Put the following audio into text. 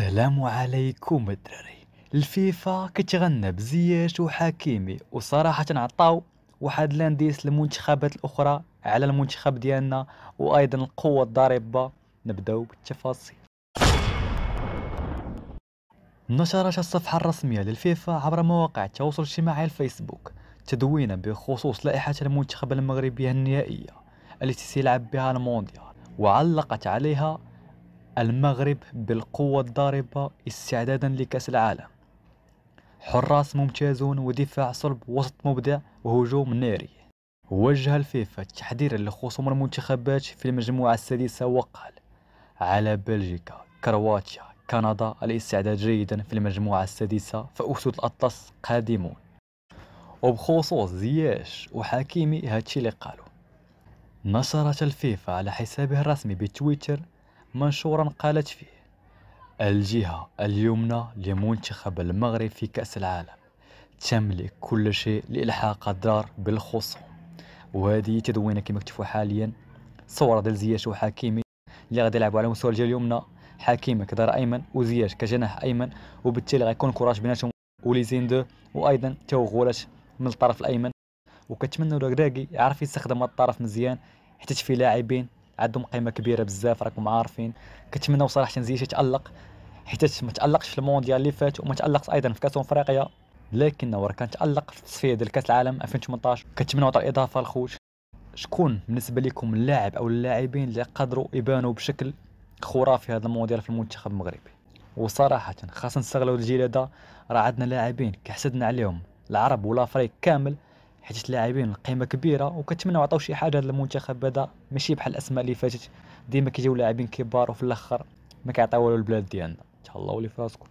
السلام عليكم الدراري الفيفا كتغنى بزياش وحكيمي وصراحة عطاو واحد لانديس المنتخبات الاخرى على المنتخب ديالنا وايضا القوة الضاربة نبداو بالتفاصيل نشرت الصفحة الرسمية للفيفا عبر مواقع التواصل الاجتماعي الفيسبوك تدوينا بخصوص لائحة المنتخب المغربية النهائية التي سيلعب بها المونديال وعلقت عليها المغرب بالقوة الضاربة استعدادا لكأس العالم حراس ممتازون ودفاع صلب وسط مبدع وهجوم ناري وجه الفيفا تحذيرا لخصوم المنتخبات في المجموعة السادسة وقال على بلجيكا كرواتيا كندا الاستعداد جيدا في المجموعة السادسة فأسود الأطلس قادمون وبخصوص زياش وحكيمي هادشي اللي قالوا نشرت الفيفا على حسابه الرسمي بتويتر منشورا قالت فيه الجهة اليمنى لمنتخب المغرب في كأس العالم تملك كل شيء لإلحاق الدار بالخصوم وهذه تدوينة كما كتشوفوا حاليا صورة ديال زياش وحكيمي اللي غادي يلعبوا على مستوى الجهة اليمنى حكيمي كدار أيمن وزياش كجناح أيمن وبالتالي غيكون كراش بيناتهم وليزين دو وأيضا توغولات غولاش من الطرف الأيمن وكنتمنى راكي يعرف يستخدم الطرف مزيان حيت في لاعبين عندهم قيمه كبيره بزاف راكم عارفين كنتمناو صراحه زياش يتالق حيت ما تالقش في المونديال اللي فات وما تالقش ايضا في كاس افريقيا لكنه راه كان تالق في التصفيه ديال كاس العالم 2018 كنتمناو عطى اضافه لخوت شكون بالنسبه لكم اللاعب او اللاعبين اللي قدروا يبانوا بشكل خرافي هذا المونديال في المنتخب المغربي وصراحه خاصنا نستغلوا الجيل هذا راه عندنا لاعبين كحسدنا عليهم العرب والافريق كامل حيت اللاعبين القيمه كبيره وكنتمنى عطاو شي حاجه للمنتخب المنتخب هذا ماشي بحال الاسماء اللي فاتت ديما كيجيو لاعبين كبار وفي الاخر ما كيعطيو والو البلاد ديالنا تهلاو لي فراسكم